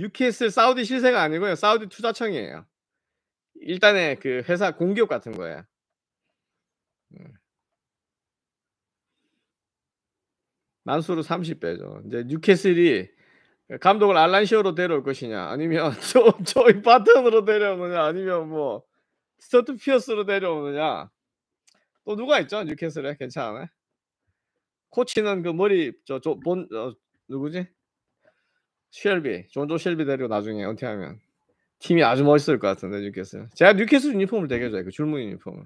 뉴캐슬 사우디 실세가 아니고요. 사우디 투자청이에요. 일단의 그 회사 공기업 같은 거예요. 음. 만수로 30배죠. 이제 뉴캐슬이 감독을 알란시오로 데려올 것이냐, 아니면 저, 저희 바턴으로 데려오느냐, 아니면 뭐스터트 피어스로 데려오느냐. 또 누가 있죠? 뉴캐슬에 괜찮아요. 코치는 그 머리 저저본 어, 누구지? 쉘비, 존조 쉘비 데리고 나중에 은퇴하면 팀이 아주 멋있을 것 같은데 뉴캐슬. 제가 뉴캐슬 유니폼을 되게 좋아해요. 그 줄무 늬 유니폼을.